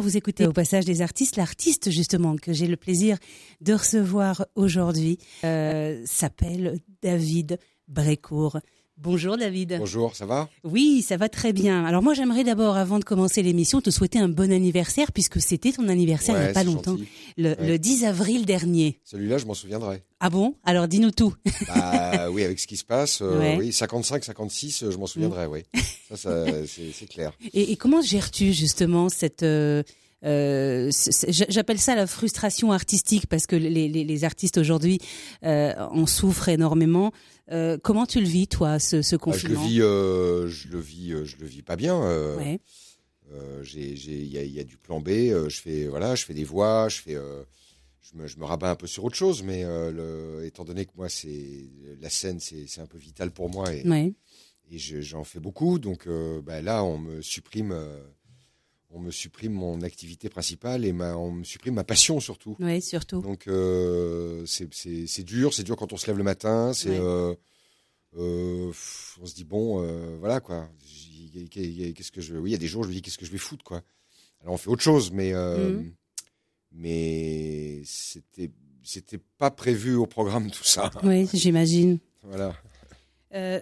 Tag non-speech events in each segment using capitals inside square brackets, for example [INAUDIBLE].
vous écoutez au passage des artistes, l'artiste justement que j'ai le plaisir de recevoir aujourd'hui euh, s'appelle David Brécourt. Bonjour David. Bonjour, ça va Oui, ça va très bien. Alors moi j'aimerais d'abord, avant de commencer l'émission, te souhaiter un bon anniversaire puisque c'était ton anniversaire il n'y a pas longtemps, le, 10 avril dernier. Celui-là, je m'en souviendrai. Ah bon Alors dis-nous tout. Bah, [LAUGHS] oui, avec ce qui se passe, euh, oui, 55, 56, euh, je m'en mm. souviendrai, oui. Ça, [LAUGHS] c'est clair. Et, comment gères-tu justement cette... Euh, euh, j'appelle ça la frustration artistique parce que les, artistes aujourd'hui euh, en souffrent énormément. Euh, comment tu le vis toi ce, ce ah, confinement Je le vis, je le vis, je le vis pas bien. il y, a, du plan B. je fais, voilà, je fais des voix, je fais, je me, rabats un peu sur autre chose, mais le, étant donné que moi, c'est la scène, c'est un peu vital pour moi et, et j'en fais beaucoup, donc bah, là, on me supprime on me supprime mon activité principale et ma, on me supprime ma passion surtout. Oui, surtout. Donc euh, c'est dur, c'est dur quand on se lève le matin, c'est euh, euh, on se dit bon voilà quoi. Qu'est-ce que je oui, il y a des jours je me dis qu'est-ce que je vais foutre quoi. Alors on fait autre chose mais mhm. mais c'était c'était pas prévu au programme [LAUGHS] tout ça. Oui, j'imagine. Voilà. Euh,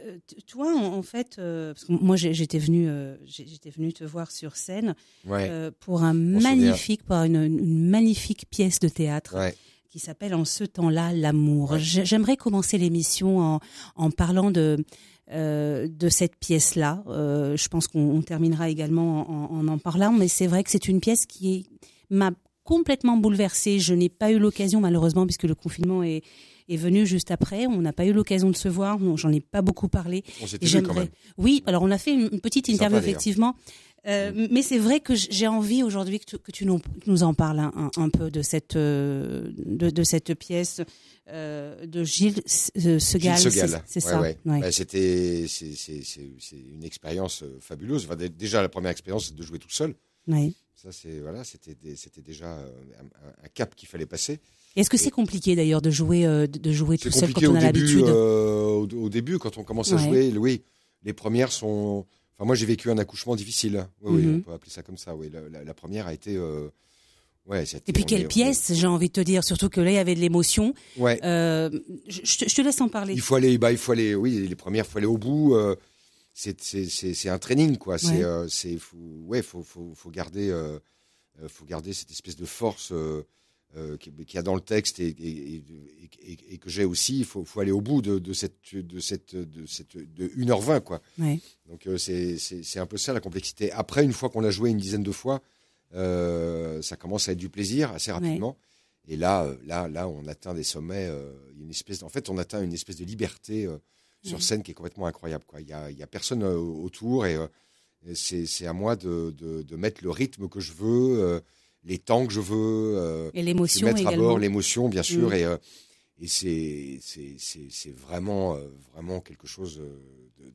toi, en, fait, euh, parce que moi j'étais venue, euh, j'étais te voir sur scène pour un magnifique, pour une, magnifique pièce de théâtre. qui s'appelle En ce temps-là, l'amour. J'aimerais commencer l'émission en, en, parlant de, de cette pièce-là. je pense qu'on terminera également en, en en parlant, mais c'est vrai que c'est une pièce qui m'a complètement bouleversée. Je n'ai pas eu l'occasion, malheureusement, puisque le confinement est, est venu juste après. On n'a pas eu l'occasion de se voir. J'en ai pas beaucoup parlé. On s'était Oui, alors on a fait une petite interview effectivement. Euh, mm. mais c'est vrai que j'ai envie aujourd'hui que tu, que tu nous, en parles un, peu de cette, euh, de, cette pièce euh, de Gilles Segal. Gilles c'est ça. Bah, c'était c'est une expérience fabuleuse. déjà la première expérience, c'est de jouer tout seul. Ça c'est voilà, c'était déjà un, cap qu'il fallait passer. Est-ce que c'est compliqué d'ailleurs de jouer, euh, de jouer tout seul quand on a l'habitude euh, au, au, début, quand on commence à jouer, oui, les premières sont. Enfin, moi, j'ai vécu un accouchement difficile. Oui, mhm. on peut appeler ça comme ça. Oui, la, première a été. Euh, ouais, et puis quelle pièce, j'ai envie de te dire, surtout que là il y avait de l'émotion. Ouais. je, te laisse en parler. Il faut aller, bah, il faut aller, oui, les premières, il faut aller au bout. c'est un training, quoi. C'est, il ouais, faut, faut, faut garder, faut garder cette espèce de force. Euh, qui qu'il y a dans le texte et, que j'ai aussi, il faut, aller au bout de, cette, de, cette, de, de 1h20. Quoi. Donc euh, c'est un peu ça la complexité. Après, une fois qu'on a joué une dizaine de fois, euh, ça commence à être du plaisir assez rapidement. Et là, là, là, on atteint des sommets. une espèce, en fait, on atteint une espèce de liberté sur scène qui est complètement incroyable. Quoi. Il n'y a, y a personne autour et c'est à moi de, de, de, mettre le rythme que je veux les temps que je veux. Euh, l'émotion mettre à bord l'émotion, bien sûr. Mm. Et, euh, et c'est vraiment, euh, vraiment quelque chose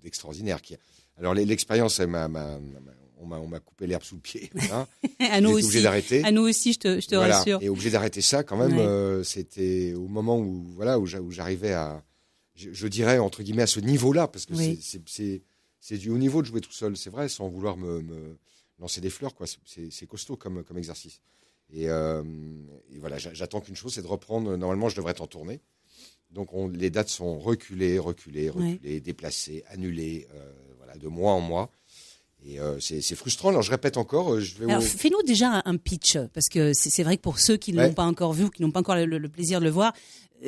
d'extraordinaire. Alors l'expérience, m'a on m'a coupé l'herbe sous le pied. [LAUGHS] Hein. à, nous aussi, d'arrêter. à nous aussi, je te, je te rassure. Et obligé d'arrêter ça quand même, c'était au moment où voilà où j'arrivais à, je, dirais entre guillemets à ce niveau-là, parce que c'est du haut niveau de jouer tout seul, c'est vrai, sans vouloir me, lancer des fleurs, quoi. C'est costaud comme, comme exercice. Et, euh, voilà, j'attends qu'une chose, c'est de reprendre. Normalement, je devrais être en tournée. Donc, les dates sont reculées, reculées, reculées, déplacées, annulées, euh, voilà, de mois en mois. Et euh, c'est frustrant. Alors je répète encore, je vais. fais-nous déjà un pitch parce que c'est vrai que pour ceux qui ne l'ont pas encore vu, qui n'ont pas encore le, plaisir de le voir,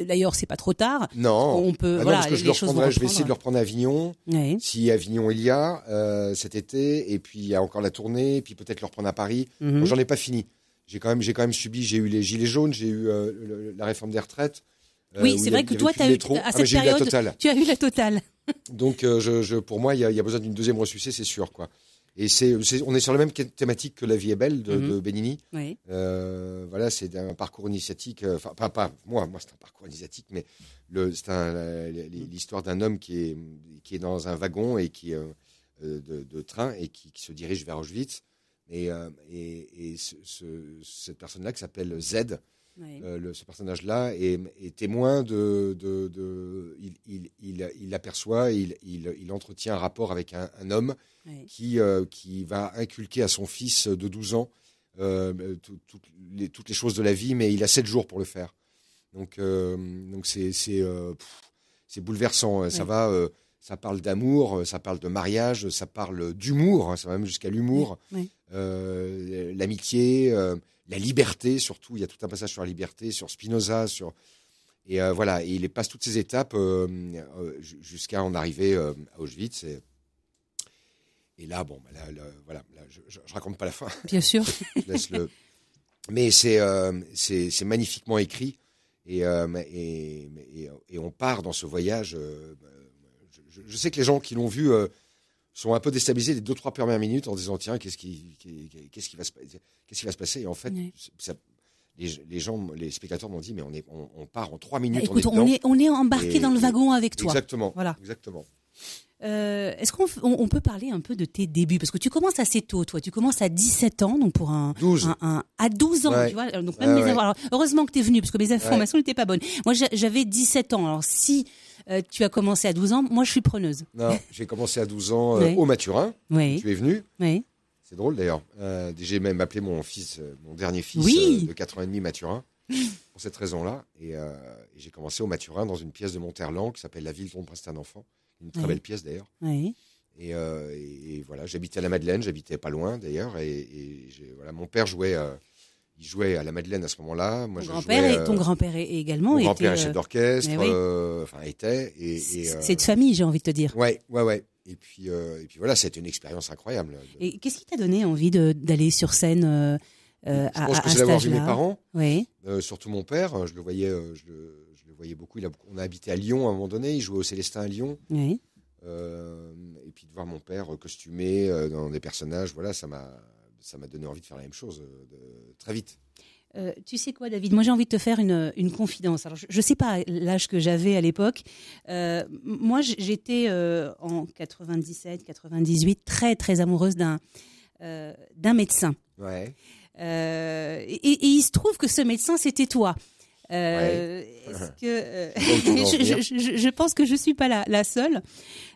D'ailleurs, c'est pas trop tard. Non. On peut. Ah voilà, je, vais essayer de le reprendre à Avignon. Si Avignon il y a euh, cet été, et puis il y a encore la tournée, et puis peut-être le reprendre à Paris. Mhm. J'en ai pas fini. J'ai quand même, j'ai quand même subi. J'ai eu les gilets jaunes, j'ai eu euh, la réforme des retraites. Euh, oui, c'est vrai que toi, tu as eu à ah, cette période, tu as eu la totale. Donc, je, pour moi, il y, a besoin d'une deuxième ressuscité, c'est sûr, quoi. Et c'est, on est sur la même thématique que La vie est belle de, mmh. voilà, c'est un parcours initiatique. Euh, enfin, pas, moi, moi c'est un parcours initiatique, mais le, c'est mhm. l'histoire d'un homme qui est, qui est dans un wagon et qui, euh, de, train et qui, se dirige vers Auschwitz. Et, et, cette personne-là qui s'appelle Z, euh, ce personnage-là est, témoin de. de, il, il, il, aperçoit, il, entretient un rapport avec un, homme qui, euh, qui va inculquer à son fils de 12 ans euh, les, toutes les choses de la vie, mais il a 7 jours pour le faire. Donc, donc c'est, c'est, bouleversant. Hein. Ça va. ça parle d'amour, ça parle de mariage, ça parle d'humour, hein. ça va même jusqu'à l'humour, l'amitié, la liberté surtout. Il y a tout un passage sur la liberté, sur Spinoza, sur et euh, voilà. il passe toutes ces étapes euh, euh, jusqu'à en arriver à Auschwitz. Et, là, bon, bah, voilà, je, ne raconte pas la fin. Bien sûr. [LAUGHS] laisse le... Mais c'est c'est magnifiquement écrit. Et, et, on part dans ce voyage. Bah, je, sais que les gens qui l'ont vu, sont un peu déstabilisés les deux trois premières minutes en disant tiens qu'est-ce qui qu'est-ce qui va se qu'est-ce qui va se passer et en fait les, les, gens les spectateurs m'ont dit mais on est on, part en trois minutes ah, on, est, on on est embarqué dans le wagon avec toi exactement voilà exactement euh, est-ce qu'on peut parler un peu de tes débuts Parce que tu commences assez tôt, toi. Tu commences à 17 ans, donc pour un. à 12 ans, tu vois. heureusement que tu es venu, parce que mes informations n'étaient pas bonnes. Moi, j'avais 17 ans. Alors si euh, tu as commencé à 12 ans, moi, je suis preneuse. Non, [LAUGHS] j'ai commencé à 12 ans euh, au Maturin. Oui. Tu es venu. Oui. C'est drôle d'ailleurs. j'ai même appelé mon fils, mon dernier fils de 4 ans et demi, Maturin. pour cette raison-là. Et, j'ai commencé au Maturin dans une pièce de Monterland qui s'appelle La ville dont reste un enfant une très belle pièce d'ailleurs. Euh, et, voilà, j'habitais à la Madeleine, j'habitais pas loin d'ailleurs. Et, voilà, mon père jouait, euh, il jouait à la Madeleine à ce moment-là. Moi, grand-père et ton euh, grand-père également. Mon grand-père était chef d'orchestre, enfin était. C'est de famille, j'ai envie de te dire. Ouais, ouais, ouais. Et puis, et puis voilà, c'était une expérience incroyable. Et qu'est-ce qui t'a donné envie d'aller sur scène euh, je à, pense que c'est vu mes parents, oui. Euh, surtout mon père. Euh, je le voyais, je le, voyais beaucoup. on a habité à Lyon à un moment donné. Il jouait au Célestin à Lyon. et puis de voir mon père costumé dans des personnages, voilà, ça m'a, ça m'a donné envie de faire la même chose très vite. tu sais quoi, David Moi, j'ai envie de te faire une, confidence. Alors, je ne sais pas l'âge que j'avais à l'époque. moi, j'étais en 97, 98, très, très amoureuse d'un d'un médecin. Ouais. Euh, et, il se trouve que ce médecin, c'était toi. Euh, que, euh, [LAUGHS] je, pense que je suis pas la, seule.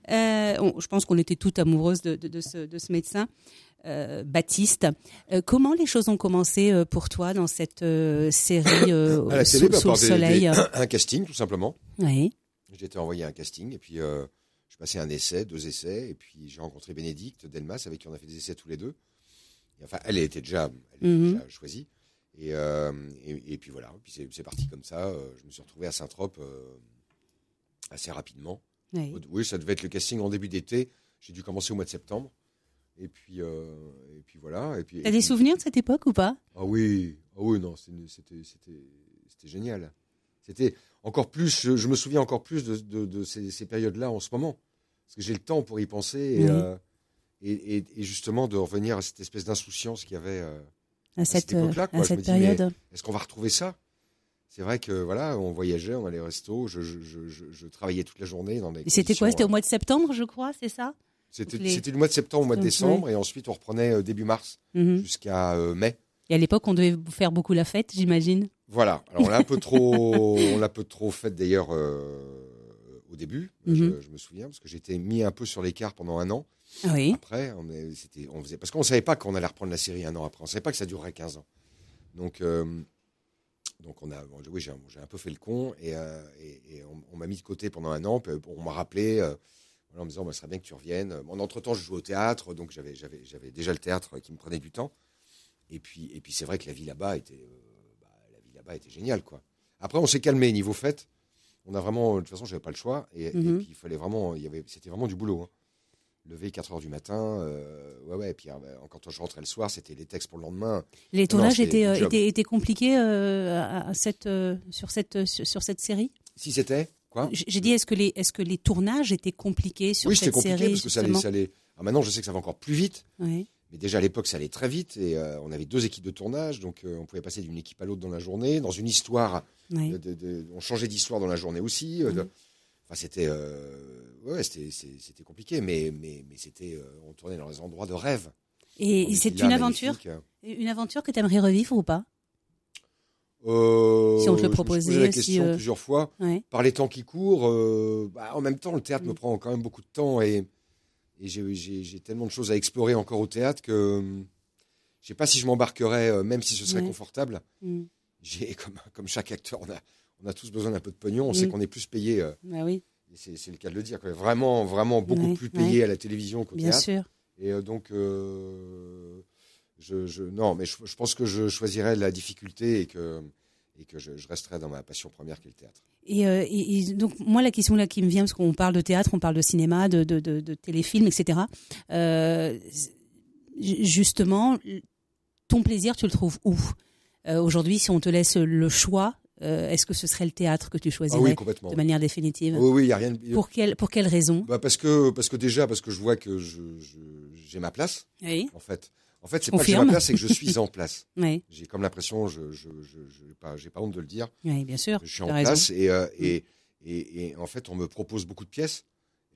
je pense qu'on était toutes amoureuses de, ce, médecin, Baptiste. comment les choses ont commencé pour toi dans cette série [COUGHS] bah, sous, le soleil [COUGHS] Un casting, tout simplement. Oui. J'ai été envoyé à un casting et puis je passais un essai, deux essais, et puis j'ai rencontré Bénédicte Delmas avec qui on a fait des essais tous les deux elle était déjà, mhm. choisie. Euh, et, et, puis voilà, puis c'est parti comme ça. Euh, je me suis retrouvé à Saint-Trope euh, assez rapidement. Oui. ça devait être le casting en début d'été. J'ai dû commencer au mois de septembre. Et puis, et puis voilà. Et puis, des souvenirs de cette époque ou pas Ah oui, ah oui, non, c'était génial. C'était encore plus. Je, me souviens encore plus de, ces, périodes-là en ce moment, parce que j'ai le temps pour y penser. Et, et, justement de revenir à cette espèce d'insouciance qu'il y avait euh, à, cette, euh, À cette période. Est-ce qu'on va retrouver ça c'est vrai que voilà, on voyageait, on allait au resto, je, je, travaillais toute la journée dans des. C'était quoi C'était au euh, mois de septembre, je crois, c'est ça C'était le mois de septembre, au mois de décembre, et ensuite on reprenait début mars mhm. jusqu'à mai. Et à l'époque, on devait faire beaucoup la fête, j'imagine. Voilà. Alors on l'a un peu trop, [LAUGHS] on l'a peu trop faite d'ailleurs au début. Mhm. je, me souviens parce que j'étais mis un peu sur l'écart pendant un an. Après, on, on faisait, parce qu'on ne savait pas qu'on allait reprendre la série un an après. On ne savait pas que ça durerait 15 ans. Donc, euh, donc on a, j'ai, un peu fait le con et, euh, on, m'a mis de côté pendant un an. Euh, on m'a rappelé en me disant, bah, ce serait bien que tu reviennes. En entre-temps, je jouais au théâtre, donc j'avais, j'avais, déjà le théâtre qui me prenait du temps. Et puis, et puis c'est vrai que la vie là-bas était, bah, la vie là-bas était géniale, quoi. Après, on s'est calmé niveau fête. On a vraiment, de toute façon, j'avais pas le choix et, mhm. il fallait vraiment, il y avait, c'était vraiment du boulot. Hein levé 4 heures du matin. Euh, ouais, ouais. Et puis quand euh, bah, je rentrais le soir, c'était les textes pour le lendemain. Les tournages euh, étaient, étaient, compliqués à, cette, sur, cette, sur cette série Si c'était Quoi J'ai dit, est-ce que, les, est-ce que les tournages étaient compliqués sur cette série Oui, c'était compliqué parce que ça allait, ça allait... maintenant, je sais que ça va encore plus vite. Oui. Mais déjà à l'époque, ça allait très vite et on avait deux équipes de tournage, donc on pouvait passer d'une équipe à l'autre dans la journée, dans une histoire. De, on changeait d'histoire dans la journée aussi c'était euh, ouais, c'était compliqué, mais, mais, mais c'était euh, on tournait dans les endroits de rêve. Et c'est une aventure, une aventure que tu aimerais revivre ou pas euh, si on te le proposait, la question plusieurs fois. Par les temps qui courent, bah, en même temps, le théâtre me mm. prend quand même beaucoup de temps et, j'ai tellement de choses à explorer encore au théâtre que je sais pas si je m'embarquerais, même si ce serait confortable. Mm. J'ai [LAUGHS] comme, comme chaque acteur, on a, on a tous besoin d'un peu de pognon. On sait mm. qu'on est plus payé. Euh, bah oui. C'est le cas de le dire. Vraiment, vraiment beaucoup plus payé à la télévision qu'au théâtre. Bien sûr. Et euh, donc, euh, je, non, mais je, pense que je choisirais la difficulté et que, et que je, resterai dans ma passion première qui est le théâtre. Et, donc moi la question là qui me vient parce qu'on parle de théâtre, on parle de cinéma, de, de, téléfilm, etc. justement, ton plaisir, tu le trouves où aujourd'hui si on te laisse le choix euh, est-ce que ce serait le théâtre que tu ah choisirais de manière définitive Oui, oui, il n'y a rien. De... Pour quelle pour quelle raison bah, parce que parce que déjà parce que je vois que j'ai ma place. En fait, en fait, c'est pas que j'ai ma place, c'est que je suis en place. [LAUGHS] oui. J'ai comme l'impression, je je j'ai pas j'ai pas honte de le dire. Oui, bien sûr. Je suis en place euh, mm. et, et, et en fait, on me propose beaucoup de pièces.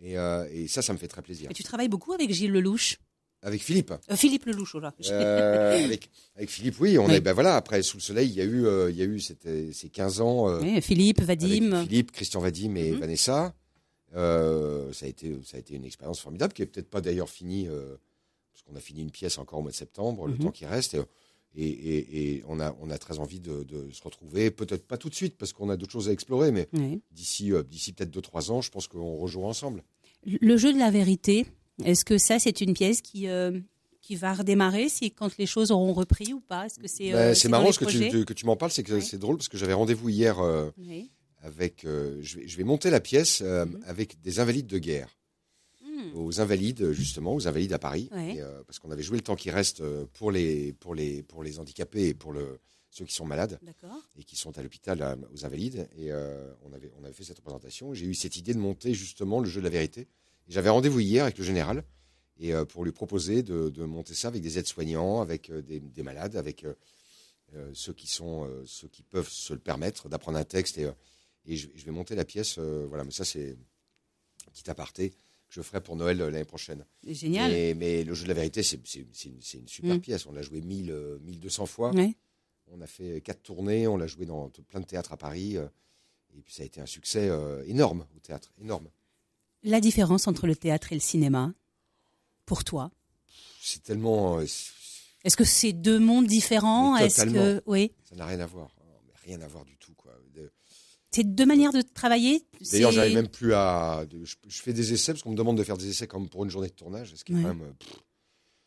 Et, euh, et, ça, ça me fait très plaisir. Et tu travailles beaucoup avec Gilles Lelouch avec Philippe. Euh, Philippe Lelouch, là. Euh, avec, Philippe, oui. On Est, ben voilà, après, sous le soleil, il y a eu, euh, il y eu ces 15 ans. Philippe, Vadim. Philippe, Christian Vadim et mhm. Vanessa. ça, a été, ça a été une expérience formidable qui n'est peut-être pas d'ailleurs finie, parce qu'on a fini une pièce encore au mois de septembre, le mhm. temps qui reste. Et, on, a, on a très envie de, se retrouver, peut-être pas tout de suite, parce qu'on a d'autres choses à explorer, mais d'ici d'ici peut-être 2-3 ans, je pense qu'on rejouera ensemble. Le jeu de la vérité, est-ce que ça, c'est une pièce qui, euh, qui va redémarrer si, quand les choses auront repris ou pas Est-ce que c'est ben, euh, marrant ce que tu, que tu m'en parles, c'est que c'est drôle parce que j'avais rendez-vous hier euh, avec. je, vais, monter la pièce mhm. avec des invalides de guerre. Hmm. Aux invalides, justement, aux invalides à Paris. parce qu'on avait joué le temps qui reste pour les, pour les, pour les handicapés et pour le, ceux qui sont malades et qui sont à l'hôpital aux invalides. Et on, avait, on avait fait cette représentation. J'ai eu cette idée de monter justement le jeu de la vérité j'avais rendez-vous hier avec le général et euh, pour lui proposer de, monter ça avec des aides-soignants, avec euh, des, malades, avec euh, ceux qui sont ceux qui peuvent se le permettre d'apprendre un texte et, et je, vais monter la pièce. voilà, mais ça c'est petit aparté que je ferai pour Noël l'année prochaine. Génial. mais, le jeu de la vérité, c'est une, super mm. pièce. On l'a joué 1000, 1200 fois. On a fait quatre tournées, on l'a joué dans plein de théâtres à Paris. et puis ça a été un succès énorme au théâtre, énorme. La différence entre le théâtre et le cinéma, pour toi C'est tellement. Euh, Est-ce que c'est deux mondes différents Est-ce que oui Ça n'a rien à voir, rien à voir du tout quoi. C'est deux manières de travailler. D'ailleurs, j'arrive même plus à. Je, fais des essais parce qu'on me demande de faire des essais comme pour une journée de tournage, ce qui est même. Euh,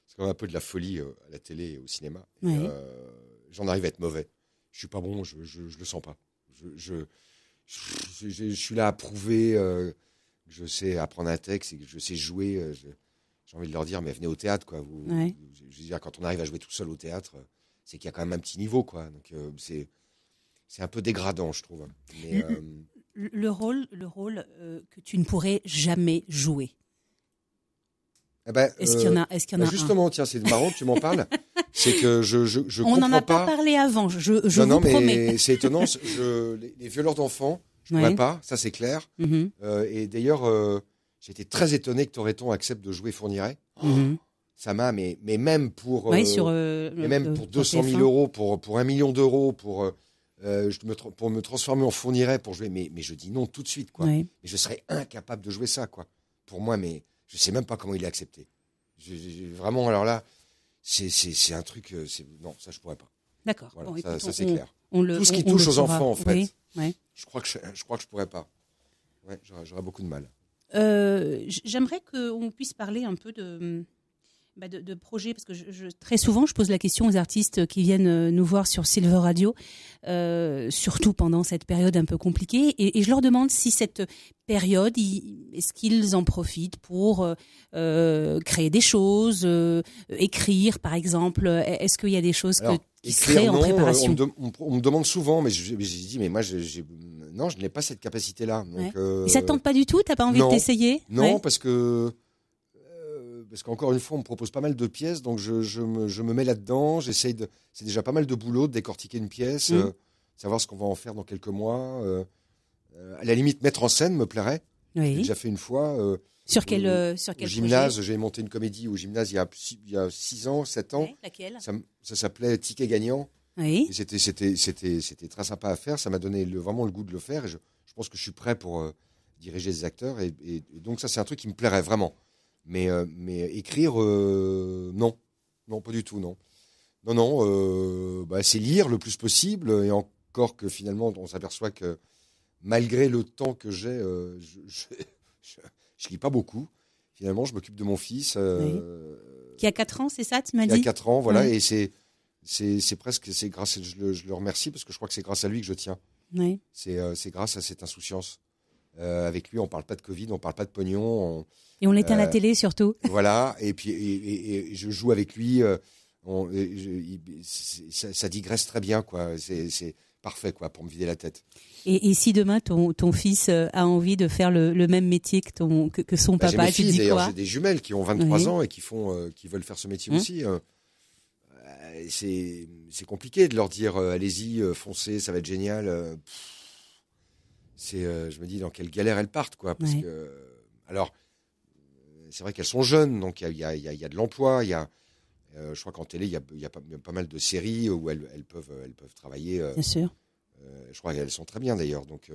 c'est quand même un peu de la folie euh, à la télé et au cinéma. J'en arrive à être mauvais. Je suis pas bon, je, je, le sens pas. Je, je, suis là à prouver je sais apprendre un texte et que je sais jouer, euh, j'ai envie de leur dire, mais venez au théâtre, quoi. Vous, Je veux dire, quand on arrive à jouer tout seul au théâtre, c'est qu'il y a quand même un petit niveau, quoi. Donc, euh, c'est, c'est un peu dégradant, je trouve. Euh, le, rôle, le rôle que tu ne pourrais jamais jouer. Eh ben, est-ce qu'il y en a, est-ce bah, a Justement, tiens, c'est marrant, tu m'en parles. [LAUGHS] c'est que je, je, je On n'en a pas, parlé avant. Je, je mais c'est étonnant. Je, les violeurs d'enfants, je ne pourrais pas, ça c'est clair. Mm-hmm. Euh, et d'ailleurs, euh, j'étais très étonné que Toreton accepte de jouer Fourniret. Mm-hmm. Ça m'a, mais, mais même pour, euh, sur, même pour 200 000 euros, pour, pour 1 million d'euros, pour, je me pour me transformer en Fourniret, pour jouer. Mais, mais je dis non tout de suite. Quoi. Mais je serais incapable de jouer ça. quoi. Pour moi, mais je ne sais même pas comment il a accepté. vraiment, alors là, c'est un truc. Non, ça, je pourrais pas. D'accord. ça, c'est clair. Tout ce qui touche aux enfants, en fait. Oui, ouais je crois que je, ne crois que je pourrais pas. j'aurais beaucoup de mal. Euh, j'aimerais qu'on puisse parler un peu de, bah, de, projets, parce que je, très souvent, je pose la question aux artistes qui viennent euh, nous voir sur Silver Radio, euh, surtout pendant cette période un peu compliquée, et, je leur demande si cette période, est-ce qu'ils en profitent pour créer des choses, écrire par exemple Est-ce qu'il y a des choses que en préparation. On me, demande souvent, mais j'ai dit, mais moi, non, je n'ai pas cette capacité-là. ça ne tente pas du tout T'as pas envie d'essayer de Non, parce que euh, parce qu'encore une fois, on me propose pas mal de pièces, donc je, me, mets là-dedans. J'essaye de, c'est déjà pas mal de boulot de décortiquer une pièce, mmh. euh, savoir ce qu'on va en faire dans quelques mois. Euh, à la limite, mettre en scène me plairait. J'ai déjà fait une fois. Euh, sur quel, gymnase, j'ai monté une comédie au gymnase il y a 6 ans, 7 ans. laquelle Ça, s'appelait Ticket gagnant. Oui. C'était très sympa à faire. Ça m'a donné vraiment le goût de le faire. je, pense que je suis prêt pour euh, diriger des acteurs. Et, donc, ça, c'est un truc qui me plairait vraiment. Mais, euh, écrire, non. Non, pas du tout, non. Non, non, bah, c'est lire le plus possible. Et encore que finalement, on s'aperçoit que malgré le temps que j'ai, je, [LAUGHS] Je lis pas beaucoup. Finalement, je m'occupe de mon fils. Euh, qui a 4 ans, c'est ça, tu m'as dit Il a 4 ans, voilà. Et c'est, c'est, c'est presque, c'est grâce, je le, remercie parce que je crois que c'est grâce à lui que je tiens. Oui. C'est, euh, c'est grâce à cette insouciance. Euh, avec lui, on parle pas de Covid, on parle pas de pognon. et on l'éteint à la télé surtout. [LAUGHS] Voilà. Et puis, et, je joue avec lui. On, ça, ça, digresse très bien, quoi. C'est, parfait quoi, pour me vider la tête. Et, si demain ton, fils euh, a envie de faire le, même métier que, ton, que, son bah, papa, tu dis quoi J'ai des jumelles qui ont 23 ans et qui, font, euh, qui veulent faire ce métier hein aussi. Euh. c'est compliqué de leur dire allez-y, foncez, ça va être génial. c'est, je me dis dans quelle galère elles partent quoi, parce que alors c'est vrai qu'elles sont jeunes, donc il y a, y a, de l'emploi, il y a euh, je crois qu'en télé, il y, a, pas, mal de séries où elles, peuvent, travailler. Euh, bien sûr. Euh, je crois qu'elles sont très bien d'ailleurs. Donc,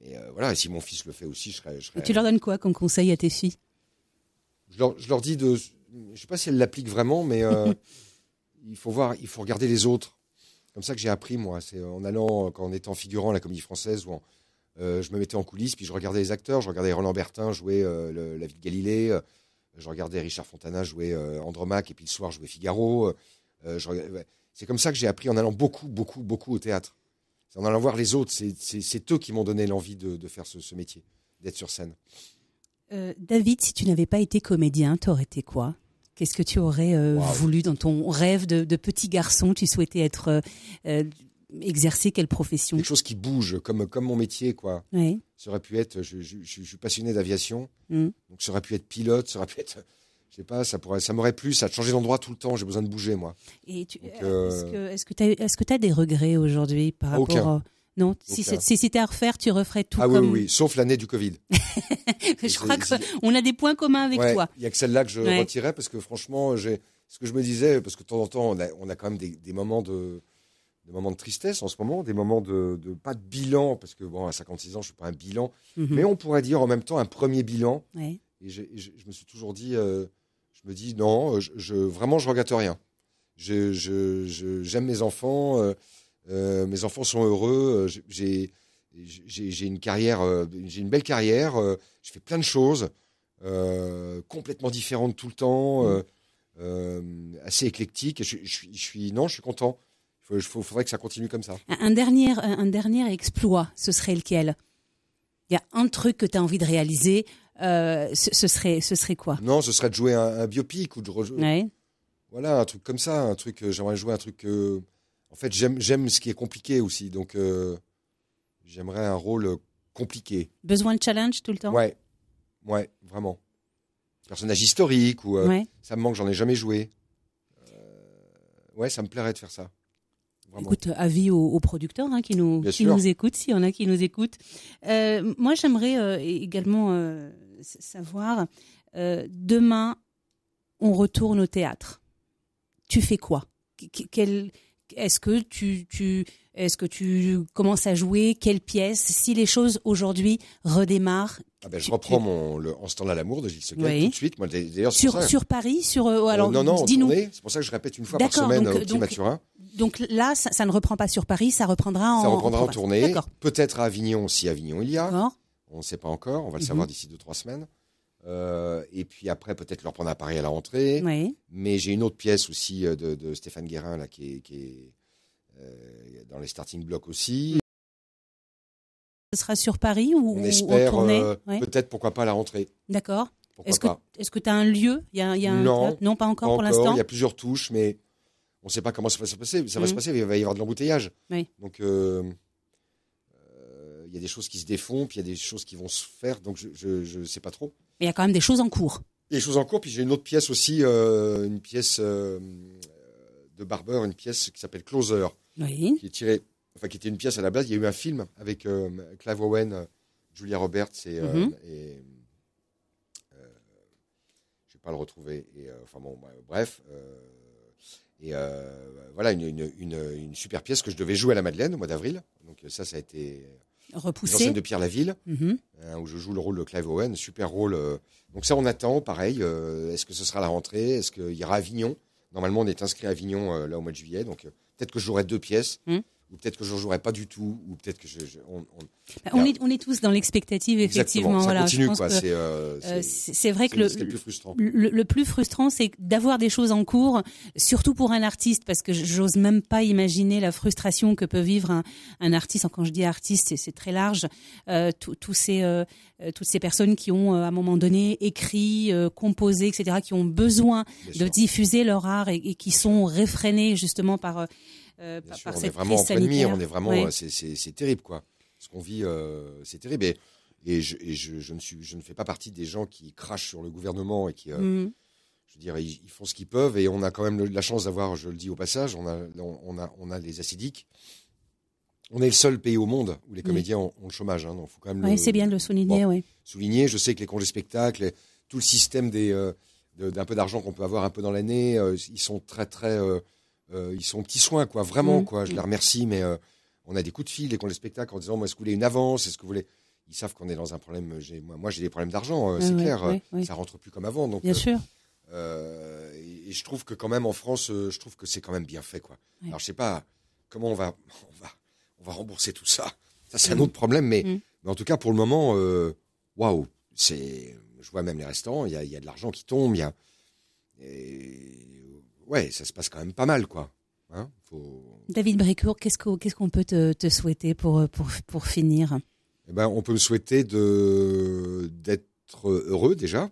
mais voilà, et si mon fils le fait aussi, je serais. tu leur donnes quoi comme conseil à tes filles je leur, dis de. Je ne sais pas si elles l'appliquent vraiment, mais [LAUGHS] il faut voir, il faut regarder les autres. Comme ça que j'ai appris moi. C'est en allant, quand on était figurant à la Comédie Française, où je me mettais en coulisses, puis je regardais les acteurs, je regardais Roland Bertin jouer la vie de Galilée, je regardais Richard Fontana jouer euh, Andromaque et puis le soir jouer Figaro. Euh, c'est comme ça que j'ai appris en allant beaucoup, beaucoup, beaucoup au théâtre. C'est en allant voir les autres. C'est eux qui m'ont donné l'envie de, faire ce, métier, d'être sur scène. Euh, David, si tu n'avais pas été comédien, tu aurais été quoi Qu'est-ce que tu aurais voulu dans ton rêve de, petit garçon Tu souhaitais être exercer quelle profession Quelque chose qui bouge, comme, comme mon métier, quoi. oui Ça aurait pu être, je, suis passionné d'aviation, mm. donc ça aurait pu être pilote, ça aurait pu être je sais pas, ça pourrait, ça m'aurait plu, ça a changer d'endroit tout le temps. J'ai besoin de bouger, moi. Et tu, euh, euh, est-ce que, tu as, des regrets aujourd'hui par rapport Non, si c'était à refaire, tu referais tout. Ah oui, oui, sauf l'année du Covid. [LAUGHS] je crois qu'on a des points communs avec toi. Il y a que celle-là que je retirais parce que franchement, ce que je me disais parce que de temps en temps, on a, quand même des moments de des moments de tristesse en ce moment, des moments de, pas de bilan, parce que bon, à 56 ans, je ne suis pas un bilan, mhm. mais on pourrait dire en même temps un premier bilan. Et, je, me suis toujours dit, euh, je me dis non, je, vraiment, je regrette rien. J'aime mes enfants, euh, euh, mes enfants sont heureux, j'ai une carrière, j'ai une belle carrière, je fais plein de choses complètement différentes tout le temps, mhm. assez éclectiques. Je, suis, non, je suis content. Il faudrait que ça continue comme ça. Un dernier, un dernier exploit, ce serait lequel Il y a un truc que tu as envie de réaliser, euh, ce, serait, ce serait quoi Non, ce serait de jouer un, un biopic ou de ouais. Voilà, un truc comme ça, un truc. Euh, j'aimerais jouer un truc. en fait, j'aime ce qui est compliqué aussi, donc euh, j'aimerais un rôle compliqué. Besoin de challenge tout le temps. Ouais, ouais, vraiment. Personnage historique ou ça me manque, j'en ai jamais joué. ouais, ça me plairait de faire ça. Écoute, euh, avis aux, producteurs hein, qui, nous, qui nous écoutent, s'il y en a qui nous écoutent. Euh, moi, j'aimerais euh, également savoir, demain, on retourne au théâtre. Tu fais quoi Est-ce que tu, tu, est-ce que tu commences à jouer Quelle pièce Si les choses aujourd'hui redémarrent, ah ben, je reprends mon en ce temps-là l'amour de Gilles Sequel oui. tout de suite. Moi, sur, Paris, sur alors non non, dis-nous. C'est pour ça que je répète une fois par semaine au petit donc, donc là, ça, ne reprend pas sur Paris, ça reprendra en, ça reprendra en, tournée. Peut-être à Avignon, si Avignon il y a. On ne sait pas encore, on va le savoir mhm. d'ici deux, trois semaines. Euh, et puis après, peut-être leur prendre à Paris à la rentrée. Mais j'ai une autre pièce aussi euh, de, Stéphane Guérin là, qui est, euh, dans les starting blocks aussi. Ce sera sur Paris ou On espère, peut-être pourquoi pas à la rentrée. D'accord. Est-ce que tu as un lieu y y a non, non, pas encore, pour l'instant. Il y a plusieurs touches, mais on ne sait pas comment ça va se passer. Ça va se mhm. passer, il va y avoir de l'embouteillage. Donc, euh, euh, il y a des choses qui se défont, puis il y a des choses qui vont se faire. Donc, je ne sais pas trop. Mais il y a quand même des choses en cours. Il des choses en cours. Puis j'ai une autre pièce aussi, euh, une pièce de Barber, une pièce qui s'appelle Closer, qui enfin qui était une pièce à la base. Il y a eu un film avec Clive Owen, Julia Roberts et, je ne mhm. je vais pas le retrouver. Et enfin bon, bah, bref. Et euh, voilà, une, une, super pièce que je devais jouer à la Madeleine au mois d'avril. Donc ça, ça a été euh, repoussé. de Pierre Laville, mhm. hein, où je joue le rôle de Clive Owen, super rôle. Euh. Donc ça, on attend, pareil. Est-ce que ce sera la rentrée Est-ce qu'il y aura Avignon Normalement, on est inscrit à Avignon là au mois de juillet, donc peut-être que j'aurai deux pièces. Mhm peut-être que je jouerai pas du tout, ou peut-être que je. Bah, on, est, on est tous dans l'expectative, effectivement. C'est vrai que le, le, plus frustrant, c'est d'avoir des choses en cours, surtout pour un artiste, parce que j'ose même pas imaginer la frustration que peut vivre un, un artiste. Quand je dis artiste, c'est très large. Euh, ces, euh, euh, toutes ces personnes qui ont, à un moment donné, écrit, composé, etc., qui ont besoin de diffuser leur art et, et qui sont réfrénées justement par euh, par, on est vraiment, c'est terrible quoi. Ce qu'on vit, euh, c'est terrible. Et, je, ne fais pas partie des gens qui crachent sur le gouvernement et qui, euh, mmh. je dirais, ils, font ce qu'ils peuvent. Et on a quand même la chance d'avoir, je le dis au passage, on a, on, on les acidiques. On est le seul pays au monde où les comédiens ont, le chômage. Hein, donc quand c'est bien de le souligner, Souligner. Je sais que les congés spectacles, tout le système d'un peu d'argent qu'on peut avoir un peu dans l'année, ils sont très très euh, ils sont petits soins, quoi, vraiment, mm. quoi. Je les remercie, mais euh, on a des coups de fil et qu'on les spectacle en disant, moi, est-ce que vous voulez une avance Est-ce que vous voulez Ils savent qu'on est dans un problème. Euh, moi, moi j'ai des problèmes d'argent, c'est clair. Ça ne Ça rentre plus comme avant, donc. Bien sûr. Et, je trouve que quand même en France, je trouve que c'est quand même bien fait, quoi. Alors, je sais pas comment on va, [LAUGHS] on va, on va rembourser tout ça. Ça, c'est un mm. autre problème, mais, mm. mais, en tout cas, pour le moment, waouh, c'est. Je vois même les restants. il y a, y a, de l'argent qui tombe, y a. Et ouais, ça se passe quand même pas mal, quoi. Hein, David Bricourt, qu'est-ce qu'on peut te, souhaiter pour, finir eh ben, On peut me souhaiter d'être heureux déjà,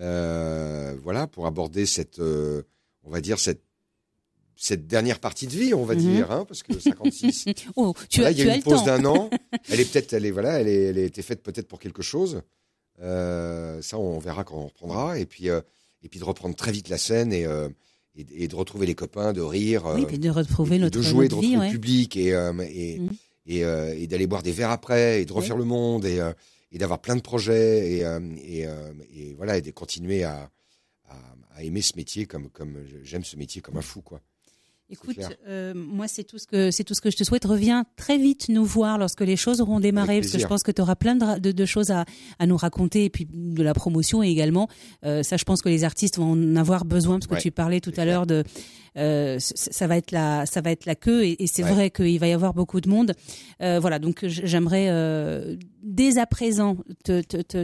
euh, voilà, pour aborder cette, euh, on va dire, cette, dernière partie de vie, on va mhm. dire, hein, parce que 56, [LAUGHS] tu il y a une pause d'un an, [LAUGHS] elle est peut-être, elle voilà, elle, a été faite peut-être pour quelque chose, euh, ça on verra quand on reprendra, et puis, et puis de reprendre très vite la scène et et, de retrouver les copains, de rire, euh, de retrouver notre de jouer, le public et euh, et, mm. euh, et, d'aller boire des verres après et de refaire le monde et, d'avoir plein de projets et, voilà et de continuer à, à, à aimer ce métier comme comme j'aime ce métier comme un fou quoi. Écoute, euh, moi c'est tout ce que c'est tout ce que je te souhaite. Reviens très vite nous voir lorsque les choses auront démarré, parce que je pense que tu auras plein de, choses à, nous raconter et puis de la promotion également. Euh, ça, je pense que les artistes vont en avoir besoin parce que tu parlais tout à l'heure de euh, ça va être la ça va être la queue et, c'est vrai qu'il va y avoir beaucoup de monde. Euh, voilà, donc j'aimerais euh, dès à présent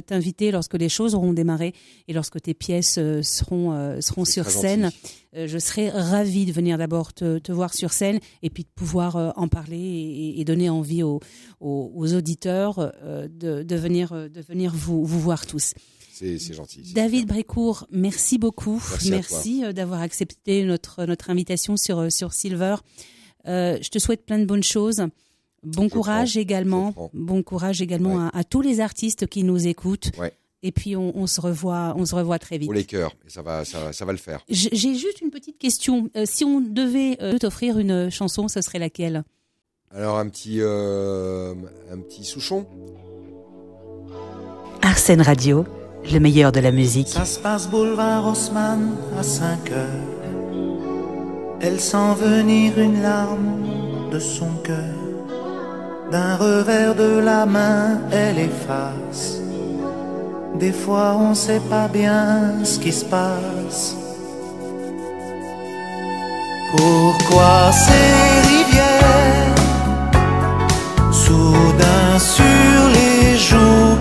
t'inviter lorsque les choses auront démarré et lorsque tes pièces euh, seront euh, seront sur scène. je serai ravie de venir d'abord te, te, voir sur scène et puis de pouvoir en parler et, donner envie aux, aux, aux auditeurs de, de venir de venir vous vous voir tous. C'est gentil. David Brécourt, merci beaucoup. Merci, euh, d'avoir accepté notre, notre invitation sur, euh, sur Silver. Euh, je te souhaite plein de bonnes choses. Bon courage également. Bon courage également à, tous les artistes qui nous écoutent. Et puis on, se revoit, on se revoit très vite. Pour les cœurs, ça va, le faire. J'ai juste une petite question. si on devait t'offrir une chanson, ce serait laquelle Alors un petit, un petit Souchon. Arsène Radio le meilleur de la musique. Ça se passe boulevard Haussmann à 5 heures. Elle sent venir une larme de son cœur. D'un revers de la main, elle efface. Des fois, on sait pas bien ce qui se passe. Pourquoi ces rivières, soudain sur les jours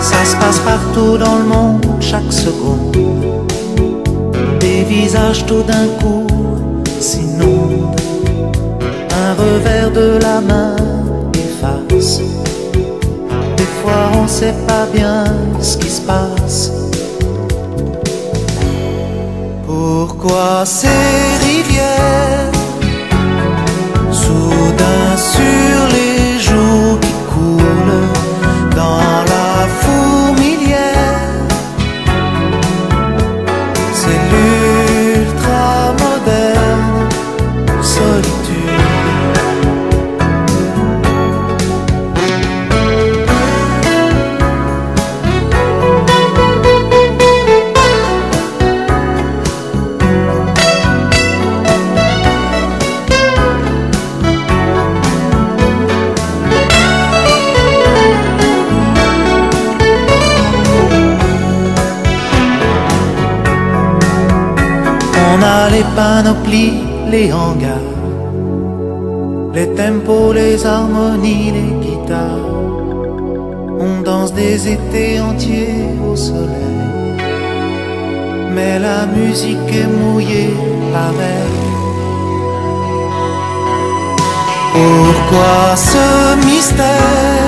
Ça se passe partout dans le monde chaque seconde. Des visages tout d'un coup les hangars, les tempos, les harmonies, les guitares. On danse des étés entiers au soleil, mais la musique est mouillée mer Pourquoi ce mystère